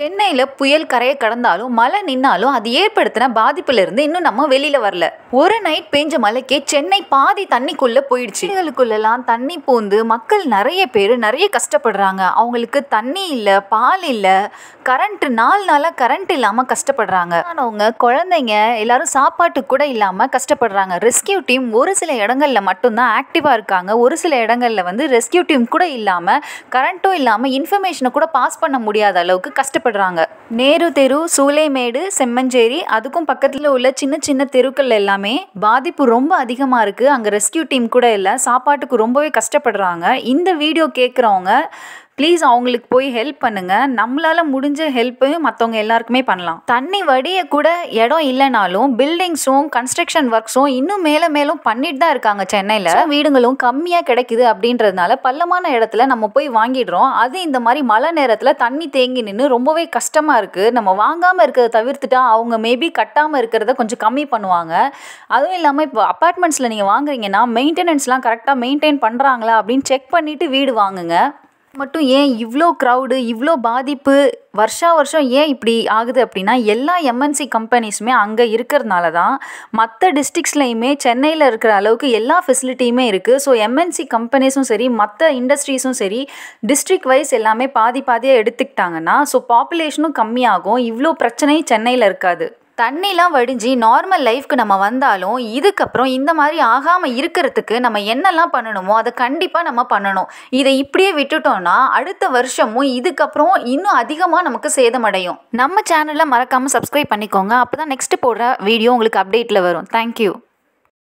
சென்னையில் புயல் கரையை கடந்தாலும் மழை நின்னாலும் அது ஏற்படுத்தின பாதிப்புலேருந்து இன்னும் நம்ம வெளியில் வரல ஒரு நைட் பெஞ்ச மழைக்கே சென்னை பாதி தண்ணிக்குள்ளே போயிடுச்சு வீடுகளுக்குள்ளெல்லாம் தண்ணி பூந்து மக்கள் நிறைய பேர் நிறைய கஷ்டப்படுறாங்க அவங்களுக்கு தண்ணி இல்லை பால் இல்லை கரண்ட் நாலு நாளாக கரண்ட் இல்லாமல் கஷ்டப்படுறாங்க ஆனவங்க குழந்தைங்க எல்லாரும் சாப்பாட்டு கூட இல்லாமல் கஷ்டப்படுறாங்க ரெஸ்கியூ டீம் ஒரு சில இடங்களில் மட்டும்தான் ஆக்டிவாக இருக்காங்க ஒரு சில இடங்களில் வந்து ரெஸ்கியூ டீம் கூட இல்லாமல் கரண்ட்டும் இல்லாமல் இன்ஃபர்மேஷனை கூட பாஸ் பண்ண முடியாத அளவுக்கு கஷ்ட கஷ்டப்படுறாங்க நேரு தெரு சூளைமேடு செம்மஞ்சேரி அதுக்கும் பக்கத்தில் உள்ள சின்ன சின்ன தெருக்கள் எல்லாமே பாதிப்பு ரொம்ப அதிகமாக இருக்குது அங்கே ரெஸ்கியூ டீம் கூட இல்லை சாப்பாட்டுக்கு ரொம்பவே கஷ்டப்படுறாங்க இந்த வீடியோ கேட்குறவங்க ப்ளீஸ் அவங்களுக்கு போய் ஹெல்ப் பண்ணுங்க நம்மளால் முடிஞ்ச ஹெல்ப்பையும் மற்றவங்க எல்லாருக்குமே பண்ணலாம் தண்ணி வடிய கூட இடம் இல்லைனாலும் பில்டிங்ஸும் கன்ஸ்ட்ரக்ஷன் ஒர்க்ஸும் இன்னும் மேலே மேலும் பண்ணிட்டு தான் இருக்காங்க சென்னையில் வீடுங்களும் கம்மியாக கிடைக்குது அப்படின்றதுனால பள்ளமான இடத்துல நம்ம போய் வாங்கிடுறோம் அது இந்த மாதிரி மழை நேரத்தில் தண்ணி தேங்கி நின்று ரொம்பவே கஷ்டமாக இருக்குது நம்ம வாங்காமல் இருக்கிறத தவிர்த்துட்டா அவங்க மேபி கட்டாமல் இருக்கிறத கொஞ்சம் கம்மி பண்ணுவாங்க அதுவும் இல்லாமல் இப்போ அப்பார்ட்மெண்ட்ஸில் நீங்கள் வாங்குறீங்கன்னா மெயின்டெனன்ஸ்லாம் கரெக்டாக மெயின்டைன் பண்ணுறாங்களா அப்படின்னு செக் பண்ணிவிட்டு வீடு வாங்குங்க மட்டும் ஏன் இவ்வளோ க்ரௌடு இவ்வளோ பாதிப்பு வருஷா வருஷம் ஏன் இப்படி ஆகுது அப்படின்னா எல்லா எம்என்சி கம்பெனிஸுமே அங்கே இருக்கிறதுனால தான் மற்ற டிஸ்ட்ரிக்ஸ்லையுமே சென்னையில் இருக்கிற அளவுக்கு எல்லா ஃபெசிலிட்டியுமே இருக்குது ஸோ எம்என்சி கம்பெனிஸும் சரி மற்ற இண்டஸ்ட்ரீஸும் சரி டிஸ்ட்ரிக் வைஸ் எல்லாமே பாதி பாதியாக எடுத்துக்கிட்டாங்கன்னா ஸோ பாப்புலேஷனும் கம்மியாகும் இவ்வளோ பிரச்சனையும் சென்னையில் இருக்காது தண்ணிலாம் வடிஞ்சு நார்மல் லைஃப்க்கு நம்ம வந்தாலும் இதுக்கப்புறம் இந்த மாதிரி ஆகாமல் இருக்கிறதுக்கு நம்ம என்னெல்லாம் பண்ணணுமோ அதை கண்டிப்பாக நம்ம பண்ணணும் இதை இப்படியே விட்டுட்டோம்னா அடுத்த வருஷமும் இதுக்கப்புறம் இன்னும் அதிகமாக நமக்கு சேதமடையும் நம்ம சேனலில் மறக்காமல் சப்ஸ்கிரைப் பண்ணிக்கோங்க அப்போ தான் நெக்ஸ்ட் போடுற வீடியோ உங்களுக்கு அப்டேட்டில் வரும் தேங்க்யூ